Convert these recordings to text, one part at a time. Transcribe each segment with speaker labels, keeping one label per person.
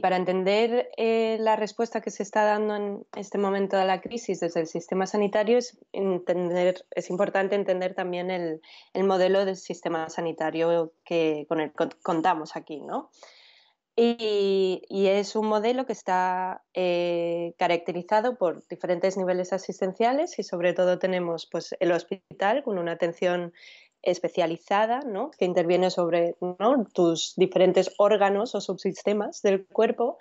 Speaker 1: Para entender eh, la respuesta que se está dando en este momento a la crisis desde el sistema sanitario es, entender, es importante entender también el, el modelo del sistema sanitario que, con el contamos aquí. ¿no? Y, y, es un modelo que está eh, caracterizado por diferentes niveles asistenciales y sobre todo tenemos pues, el hospital con una atención especializada, ¿no? que interviene sobre tus diferentes órganos o subsistemas del cuerpo.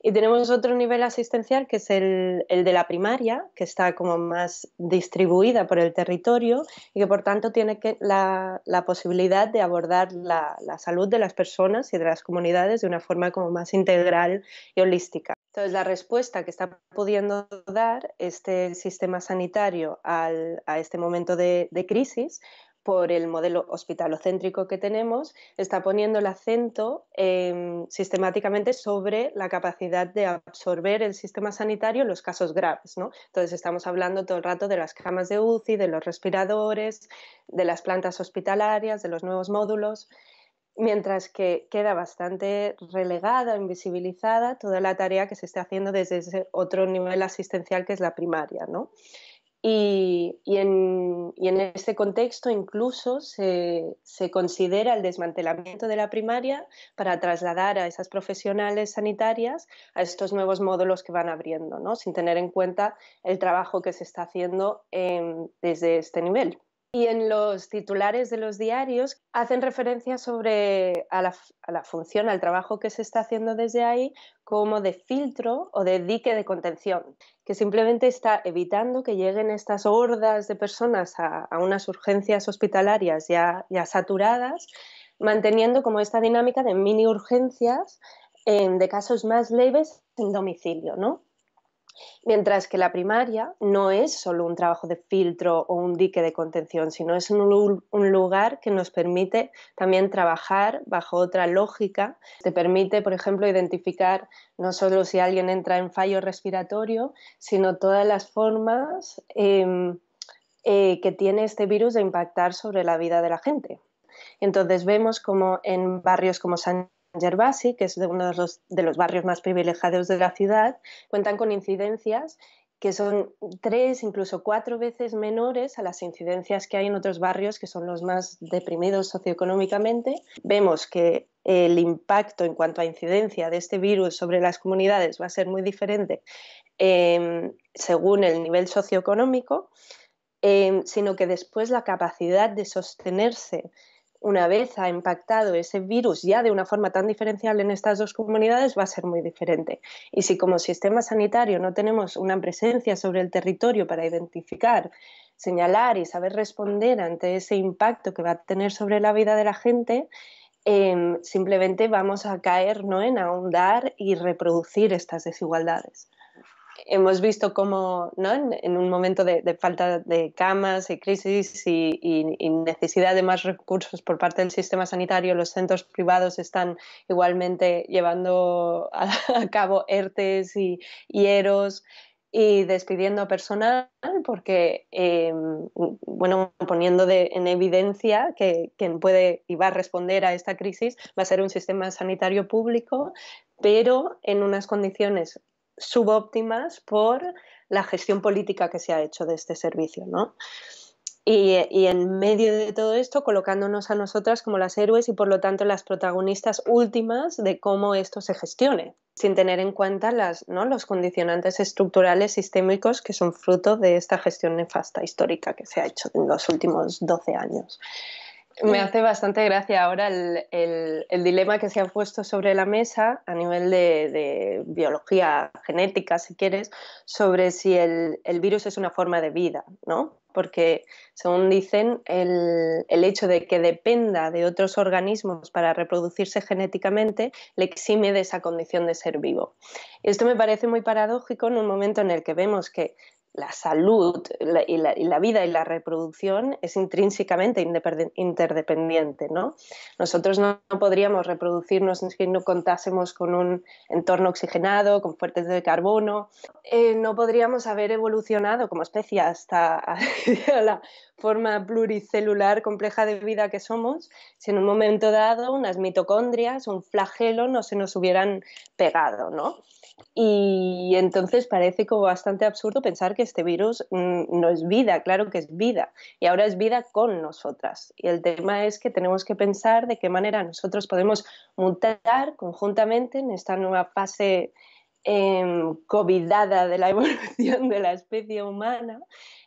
Speaker 1: Y tenemos otro nivel asistencial que es el, de la primaria, que está como más distribuida por el territorio y que por tanto tiene la, posibilidad de abordar la, salud de las personas y de las comunidades de una forma como más integral y holística. Entonces, la respuesta que está pudiendo dar este sistema sanitario a este momento de crisis por el modelo hospitalocéntrico que tenemos, está poniendo el acento em, sistemáticamente sobre la capacidad de absorber el sistema sanitario los casos graves. ¿no? Entonces, estamos hablando todo el rato de las camas de UCI, de los respiradores, de las plantas hospitalarias, de los nuevos módulos, mientras que queda bastante relegada, invisibilizada toda la tarea que se está haciendo desde ese otro nivel asistencial que es la primaria. ¿no? Y, en, este contexto incluso se, considera el desmantelamiento de la primaria para trasladar a esas profesionales sanitarias a estos nuevos módulos que van abriendo, sin tener en cuenta el trabajo que se está haciendo desde este nivel y en los titulares de los diarios hacen referencia sobre a la, función, al trabajo que se está haciendo desde ahí como de filtro o de dique de contención, que simplemente está evitando que lleguen estas hordas de personas a, unas urgencias hospitalarias ya, ya saturadas, manteniendo como esta dinámica de mini urgencias eh, de casos más leves en domicilio, ¿no? Mientras que la primaria no es solo un trabajo de filtro o un dique de contención, sino es un, lugar que nos permite también trabajar bajo otra lógica. Te permite, por ejemplo, identificar no solo si alguien entra en fallo respiratorio, sino todas las formas em, eh, que tiene este virus de impactar sobre la vida de la gente. Entonces vemos como en barrios como San Gervasi, que es de uno de los, barrios más privilegiados de la ciudad, cuentan con incidencias que son tres, incluso cuatro veces menores a las incidencias que hay en otros barrios que son los más deprimidos socioeconómicamente. Vemos que el impacto en cuanto a incidencia de este virus sobre las comunidades va a ser muy diferente em, según el nivel socioeconómico, em, sino que después la capacidad de sostenerse una vez ha impactado ese virus ya de una forma tan diferencial en estas dos comunidades, va a ser muy diferente. Y si como sistema sanitario no tenemos una presencia sobre el territorio para identificar, señalar y saber responder ante ese impacto que va a tener sobre la vida de la gente, em, simplemente vamos a caer ¿no? en ahondar y reproducir estas desigualdades hemos visto cómo en, un momento de, falta de camas y crisis y, necesidad de más recursos por parte del sistema sanitario, los centros privados están igualmente llevando a, cabo ERTES y, y EROS y despidiendo personal porque, eh, bueno, poniendo en evidencia que quien puede y va a responder a esta crisis va a ser un sistema sanitario público, pero en unas condiciones subóptimas por la gestión política que se ha hecho de este servicio, ¿no? Y, en medio de todo esto colocándonos a nosotras como las héroes y por lo tanto las protagonistas últimas de cómo esto se gestione, sin tener en cuenta los condicionantes estructurales sistémicos que son fruto de esta gestión nefasta histórica que se ha hecho en los últimos 12 años me hace bastante gracia ahora el, dilema que se ha puesto sobre la mesa a nivel de, biología genética, si quieres, sobre si el, el, virus es una forma de vida, ¿no? Porque, según dicen, el, hecho de que dependa de otros organismos para reproducirse genéticamente le exime de esa condición de ser vivo. Esto me parece muy paradójico en un momento en el que vemos que la salud y, la, vida y la reproducción es intrínsecamente interdependiente. ¿no? Nosotros no, podríamos reproducirnos si no contásemos con un entorno oxigenado, con fuertes de carbono. Eh, no podríamos haber evolucionado como especie hasta forma pluricelular compleja de vida que somos, si en un momento dado unas mitocondrias, un flagelo, no se nos hubieran pegado, ¿no? Y entonces parece como bastante absurdo pensar que este virus mm, no es vida, claro que es vida, y ahora es vida con nosotras. Y el tema es que tenemos que pensar de qué manera nosotros podemos mutar conjuntamente en esta nueva fase em, covidada de la evolución de la especie humana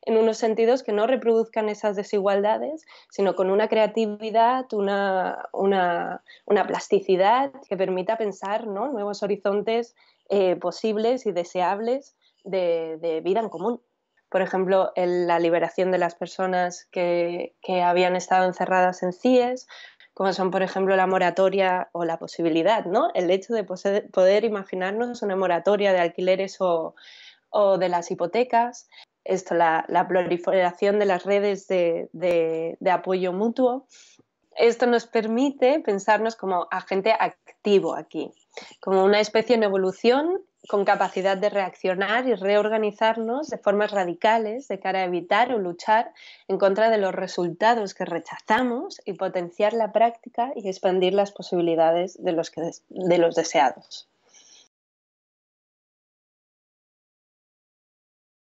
Speaker 1: en unos sentidos que no reproduzcan esas desigualdades, sino con una creatividad, una, una, una plasticidad que permita pensar ¿no? nuevos horizontes eh, posibles y deseables de, de, vida en común. Por ejemplo, la liberación de las personas que, que habían estado encerradas en CIES, como son, por ejemplo, la moratoria o la posibilidad, ¿no? El hecho de poder imaginarnos una moratoria de alquileres o, o de las hipotecas, esto, la, proliferación de las redes de, apoyo mutuo, esto nos permite pensarnos como agente activo aquí, como una especie en evolución con capacidad de reaccionar y reorganizarnos de formas radicales de cara a evitar o luchar en contra de los resultados que rechazamos y potenciar la práctica y expandir las posibilidades de los deseados.